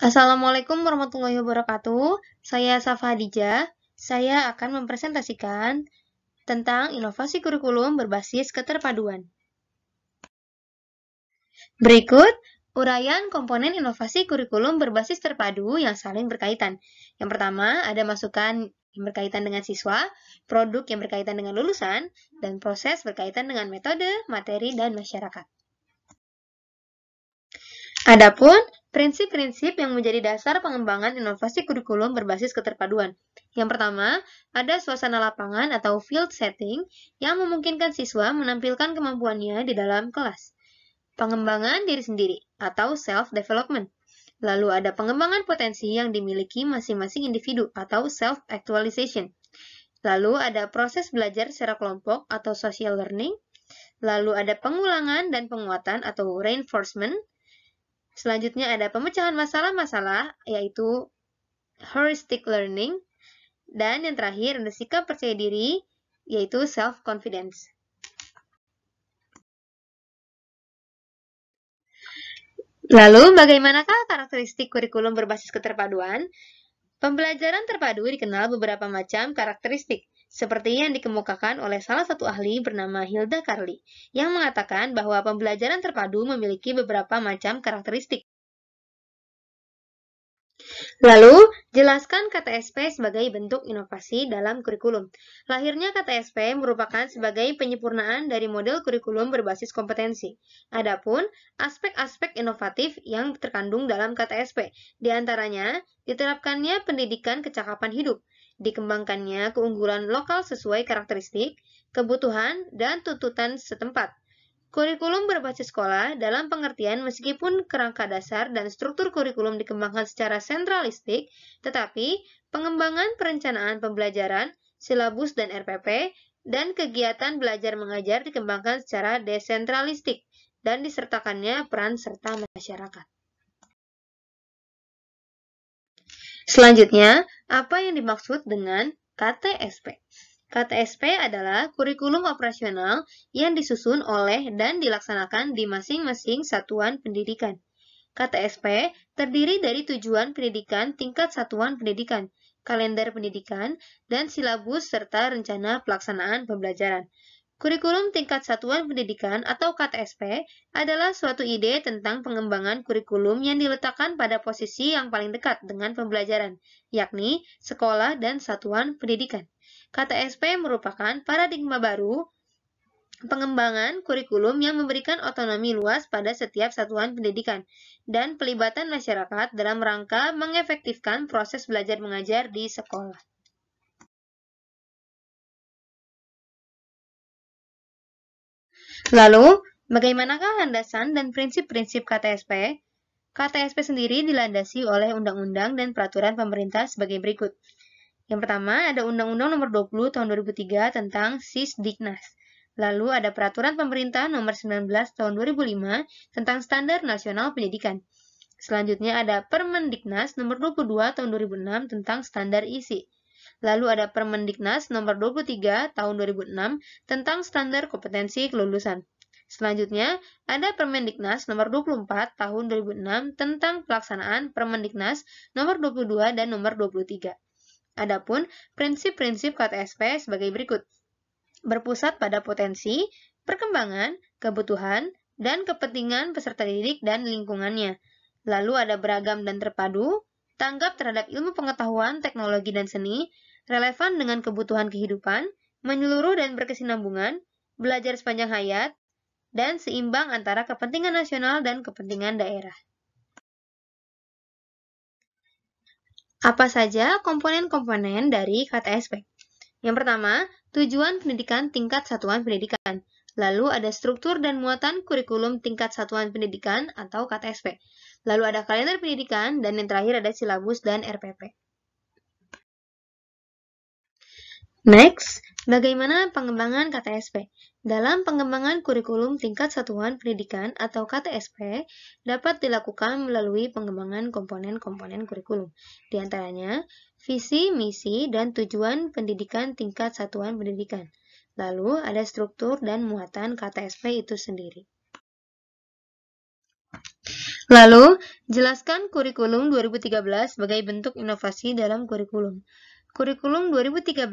Assalamualaikum warahmatullahi wabarakatuh. Saya Safa Hadija. Saya akan mempresentasikan tentang inovasi kurikulum berbasis keterpaduan. Berikut uraian komponen inovasi kurikulum berbasis terpadu yang saling berkaitan. Yang pertama, ada masukan yang berkaitan dengan siswa, produk yang berkaitan dengan lulusan, dan proses berkaitan dengan metode, materi, dan masyarakat. Adapun Prinsip-prinsip yang menjadi dasar pengembangan inovasi kurikulum berbasis keterpaduan. Yang pertama, ada suasana lapangan atau field setting yang memungkinkan siswa menampilkan kemampuannya di dalam kelas. Pengembangan diri sendiri atau self-development. Lalu ada pengembangan potensi yang dimiliki masing-masing individu atau self-actualization. Lalu ada proses belajar secara kelompok atau social learning. Lalu ada pengulangan dan penguatan atau reinforcement. Selanjutnya ada pemecahan masalah-masalah, yaitu heuristic learning. Dan yang terakhir ada sikap percaya diri, yaitu self-confidence. Lalu, bagaimanakah karakteristik kurikulum berbasis keterpaduan? Pembelajaran terpadu dikenal beberapa macam karakteristik, seperti yang dikemukakan oleh salah satu ahli bernama Hilda Carli, yang mengatakan bahwa pembelajaran terpadu memiliki beberapa macam karakteristik. Lalu, jelaskan KTSP sebagai bentuk inovasi dalam kurikulum. Lahirnya KTSP merupakan sebagai penyempurnaan dari model kurikulum berbasis kompetensi. Adapun aspek-aspek inovatif yang terkandung dalam KTSP, diantaranya diterapkannya pendidikan kecakapan hidup, dikembangkannya keunggulan lokal sesuai karakteristik, kebutuhan, dan tuntutan setempat. Kurikulum berbasis sekolah dalam pengertian meskipun kerangka dasar dan struktur kurikulum dikembangkan secara sentralistik, tetapi pengembangan perencanaan pembelajaran, silabus dan RPP, dan kegiatan belajar mengajar dikembangkan secara desentralistik dan disertakannya peran serta masyarakat. Selanjutnya, apa yang dimaksud dengan KTSP? KTSP adalah kurikulum operasional yang disusun oleh dan dilaksanakan di masing-masing satuan pendidikan. KTSP terdiri dari tujuan pendidikan tingkat satuan pendidikan, kalender pendidikan, dan silabus serta rencana pelaksanaan pembelajaran. Kurikulum tingkat satuan pendidikan atau KTSP adalah suatu ide tentang pengembangan kurikulum yang diletakkan pada posisi yang paling dekat dengan pembelajaran, yakni sekolah dan satuan pendidikan. KTSP merupakan paradigma baru pengembangan kurikulum yang memberikan otonomi luas pada setiap satuan pendidikan dan pelibatan masyarakat dalam rangka mengefektifkan proses belajar mengajar di sekolah. Lalu, bagaimanakah landasan dan prinsip-prinsip KTSP? KTSP sendiri dilandasi oleh undang-undang dan peraturan pemerintah sebagai berikut. Yang pertama, ada Undang-Undang Nomor 20 Tahun 2003 tentang Sisdiknas. Lalu ada Peraturan Pemerintah Nomor 19 Tahun 2005 tentang Standar Nasional Pendidikan. Selanjutnya ada Permendiknas Nomor 22 Tahun 2006 tentang Standar ISI. Lalu ada Permendiknas nomor 23 tahun 2006 tentang standar kompetensi kelulusan. Selanjutnya, ada Permendiknas nomor 24 tahun 2006 tentang pelaksanaan Permendiknas nomor 22 dan nomor 23. Adapun prinsip-prinsip KTSP sebagai berikut. Berpusat pada potensi, perkembangan, kebutuhan, dan kepentingan peserta didik dan lingkungannya. Lalu ada beragam dan terpadu, tanggap terhadap ilmu pengetahuan, teknologi, dan seni, relevan dengan kebutuhan kehidupan, menyeluruh dan berkesinambungan, belajar sepanjang hayat, dan seimbang antara kepentingan nasional dan kepentingan daerah. Apa saja komponen-komponen dari KTSP? Yang pertama, tujuan pendidikan tingkat satuan pendidikan. Lalu ada struktur dan muatan kurikulum tingkat satuan pendidikan atau KTSP. Lalu ada kalender pendidikan dan yang terakhir ada silabus dan RPP. Next, bagaimana pengembangan KTSP? Dalam pengembangan kurikulum tingkat satuan pendidikan atau KTSP dapat dilakukan melalui pengembangan komponen-komponen kurikulum, di antaranya visi, misi, dan tujuan pendidikan tingkat satuan pendidikan. Lalu ada struktur dan muatan KTSP itu sendiri. Lalu, jelaskan kurikulum 2013 sebagai bentuk inovasi dalam kurikulum. Kurikulum 2013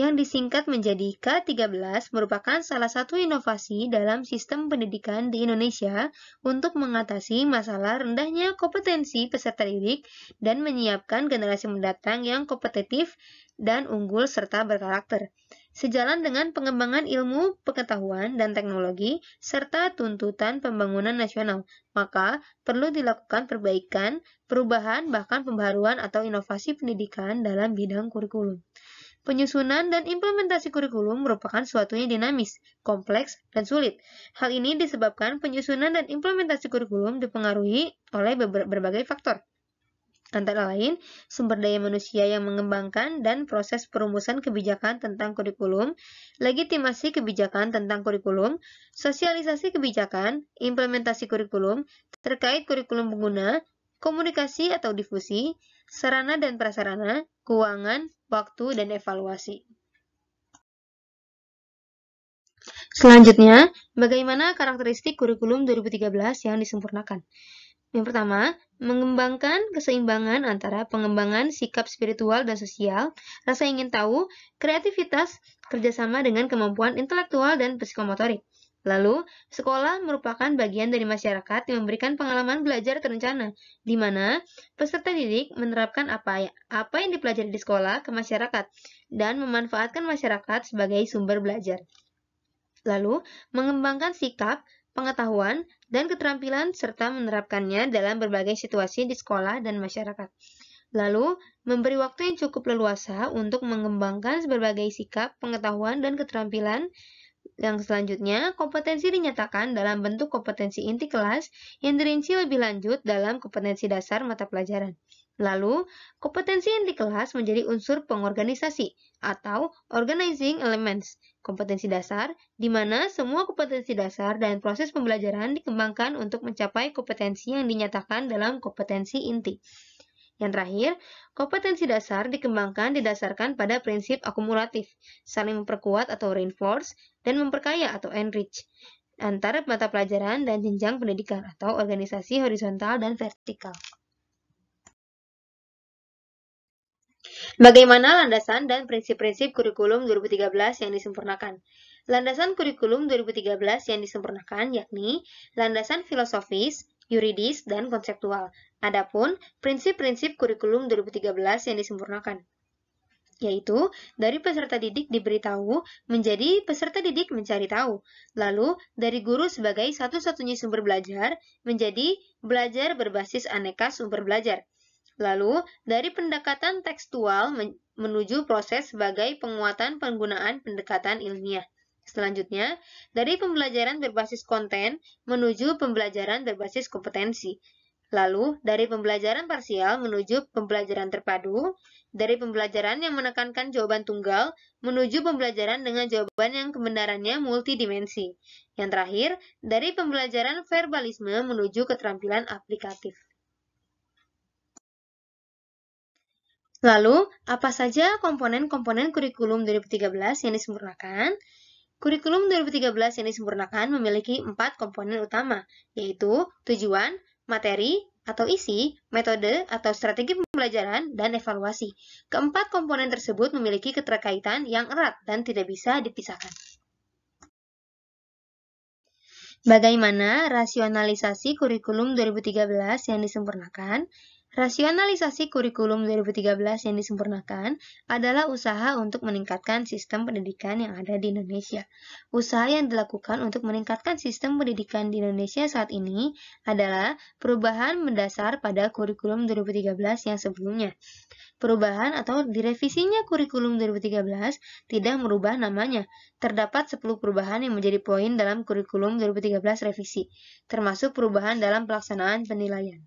yang disingkat menjadi K13 merupakan salah satu inovasi dalam sistem pendidikan di Indonesia untuk mengatasi masalah rendahnya kompetensi peserta didik dan menyiapkan generasi mendatang yang kompetitif dan unggul serta berkarakter sejalan dengan pengembangan ilmu, pengetahuan, dan teknologi, serta tuntutan pembangunan nasional. Maka, perlu dilakukan perbaikan, perubahan, bahkan pembaruan atau inovasi pendidikan dalam bidang kurikulum. Penyusunan dan implementasi kurikulum merupakan suatu yang dinamis, kompleks, dan sulit. Hal ini disebabkan penyusunan dan implementasi kurikulum dipengaruhi oleh berbagai faktor, antara lain sumber daya manusia yang mengembangkan dan proses perumusan kebijakan tentang kurikulum, legitimasi kebijakan tentang kurikulum, sosialisasi kebijakan, implementasi kurikulum, terkait kurikulum pengguna, komunikasi atau difusi, sarana dan prasarana, keuangan, waktu, dan evaluasi. Selanjutnya, bagaimana karakteristik kurikulum 2013 yang disempurnakan? Yang pertama, mengembangkan keseimbangan antara pengembangan sikap spiritual dan sosial, rasa ingin tahu, kreativitas, kerjasama dengan kemampuan intelektual dan psikomotorik. Lalu, sekolah merupakan bagian dari masyarakat yang memberikan pengalaman belajar terencana, di mana peserta didik menerapkan apa, ya, apa yang dipelajari di sekolah ke masyarakat dan memanfaatkan masyarakat sebagai sumber belajar. Lalu, mengembangkan sikap pengetahuan, dan keterampilan serta menerapkannya dalam berbagai situasi di sekolah dan masyarakat. Lalu, memberi waktu yang cukup leluasa untuk mengembangkan berbagai sikap, pengetahuan, dan keterampilan yang selanjutnya, kompetensi dinyatakan dalam bentuk kompetensi inti kelas yang dirinci lebih lanjut dalam kompetensi dasar mata pelajaran. Lalu, kompetensi inti kelas menjadi unsur pengorganisasi atau organizing elements, kompetensi dasar, di mana semua kompetensi dasar dan proses pembelajaran dikembangkan untuk mencapai kompetensi yang dinyatakan dalam kompetensi inti. Yang terakhir, kompetensi dasar dikembangkan didasarkan pada prinsip akumulatif, saling memperkuat atau reinforce, dan memperkaya atau enrich, antara mata pelajaran dan jenjang pendidikan atau organisasi horizontal dan vertikal. Bagaimana landasan dan prinsip-prinsip kurikulum 2013 yang disempurnakan? Landasan kurikulum 2013 yang disempurnakan yakni landasan filosofis, yuridis, dan konseptual. Adapun prinsip-prinsip kurikulum 2013 yang disempurnakan yaitu dari peserta didik diberitahu menjadi peserta didik mencari tahu, lalu dari guru sebagai satu-satunya sumber belajar menjadi belajar berbasis aneka sumber belajar. Lalu, dari pendekatan tekstual menuju proses sebagai penguatan penggunaan pendekatan ilmiah. Selanjutnya, dari pembelajaran berbasis konten menuju pembelajaran berbasis kompetensi. Lalu, dari pembelajaran parsial menuju pembelajaran terpadu, dari pembelajaran yang menekankan jawaban tunggal menuju pembelajaran dengan jawaban yang kebenarannya multidimensi. Yang terakhir, dari pembelajaran verbalisme menuju keterampilan aplikatif. Lalu, apa saja komponen-komponen kurikulum 2013 yang disempurnakan? Kurikulum 2013 yang disempurnakan memiliki empat komponen utama, yaitu tujuan, materi atau isi, metode atau strategi pembelajaran, dan evaluasi. Keempat komponen tersebut memiliki keterkaitan yang erat dan tidak bisa dipisahkan. Bagaimana rasionalisasi kurikulum 2013 yang disempurnakan? Rasionalisasi kurikulum 2013 yang disempurnakan adalah usaha untuk meningkatkan sistem pendidikan yang ada di Indonesia. Usaha yang dilakukan untuk meningkatkan sistem pendidikan di Indonesia saat ini adalah perubahan mendasar pada kurikulum 2013 yang sebelumnya. Perubahan atau direvisinya kurikulum 2013 tidak merubah namanya. Terdapat 10 perubahan yang menjadi poin dalam kurikulum 2013 revisi, termasuk perubahan dalam pelaksanaan penilaian.